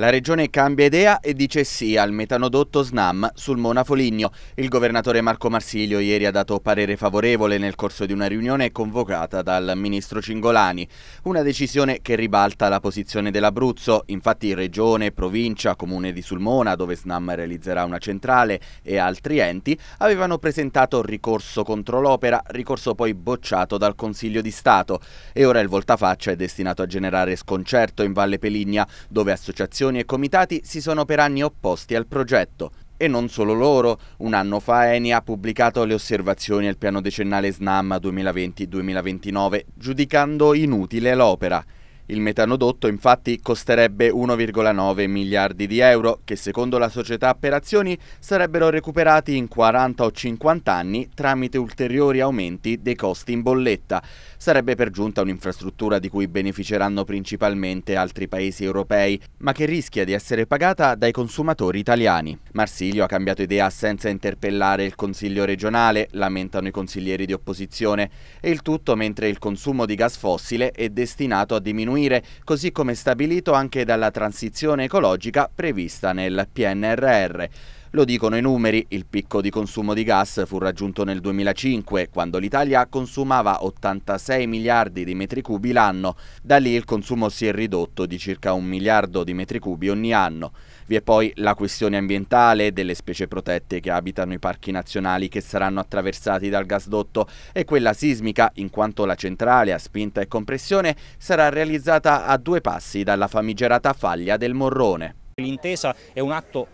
La regione cambia idea e dice sì al metanodotto SNAM sul Mona Foligno. Il governatore Marco Marsilio ieri ha dato parere favorevole nel corso di una riunione convocata dal ministro Cingolani. Una decisione che ribalta la posizione dell'Abruzzo. Infatti regione, provincia, comune di Sulmona, dove SNAM realizzerà una centrale, e altri enti avevano presentato ricorso contro l'opera, ricorso poi bocciato dal Consiglio di Stato. E ora il voltafaccia è destinato a generare sconcerto in Valle Peligna, dove associazioni associazioni e comitati si sono per anni opposti al progetto. E non solo loro. Un anno fa Eni ha pubblicato le osservazioni al piano decennale SNAM 2020-2029, giudicando inutile l'opera. Il metanodotto infatti costerebbe 1,9 miliardi di euro che secondo la società per azioni sarebbero recuperati in 40 o 50 anni tramite ulteriori aumenti dei costi in bolletta. Sarebbe per giunta un'infrastruttura di cui beneficeranno principalmente altri paesi europei, ma che rischia di essere pagata dai consumatori italiani. Marsilio ha cambiato idea senza interpellare il Consiglio regionale, lamentano i consiglieri di opposizione, e il tutto mentre il consumo di gas fossile è destinato a diminuire diminuire, così come stabilito anche dalla transizione ecologica prevista nel PNRR. Lo dicono i numeri, il picco di consumo di gas fu raggiunto nel 2005, quando l'Italia consumava 86 miliardi di metri cubi l'anno. Da lì il consumo si è ridotto di circa un miliardo di metri cubi ogni anno. Vi è poi la questione ambientale delle specie protette che abitano i parchi nazionali che saranno attraversati dal gasdotto e quella sismica, in quanto la centrale a spinta e compressione sarà realizzata a due passi dalla famigerata faglia del Morrone. L'intesa è un atto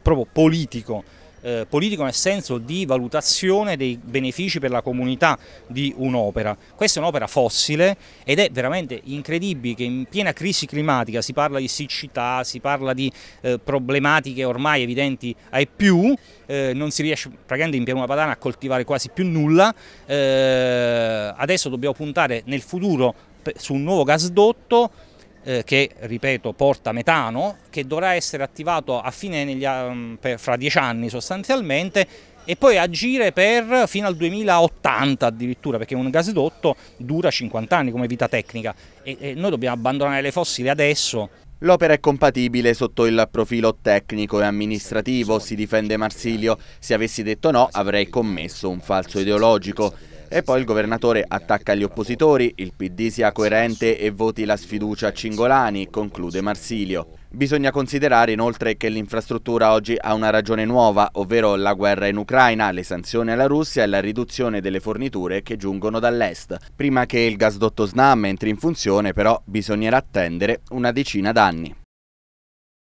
proprio politico, eh, politico nel senso di valutazione dei benefici per la comunità di un'opera. Questa è un'opera fossile ed è veramente incredibile che in piena crisi climatica si parla di siccità, si parla di eh, problematiche ormai evidenti ai più, eh, non si riesce praticamente in pianura padana a coltivare quasi più nulla, eh, adesso dobbiamo puntare nel futuro su un nuovo gasdotto eh, che ripeto porta metano, che dovrà essere attivato a fine negli, mm, per, fra dieci anni sostanzialmente e poi agire per fino al 2080 addirittura, perché un gasdotto dura 50 anni come vita tecnica e, e noi dobbiamo abbandonare le fossili adesso. L'opera è compatibile sotto il profilo tecnico e amministrativo, si difende Marsilio. Se avessi detto no avrei commesso un falso ideologico. E poi il governatore attacca gli oppositori, il PD sia coerente e voti la sfiducia a Cingolani, conclude Marsilio. Bisogna considerare inoltre che l'infrastruttura oggi ha una ragione nuova, ovvero la guerra in Ucraina, le sanzioni alla Russia e la riduzione delle forniture che giungono dall'est. Prima che il gasdotto SNAM entri in funzione però bisognerà attendere una decina d'anni.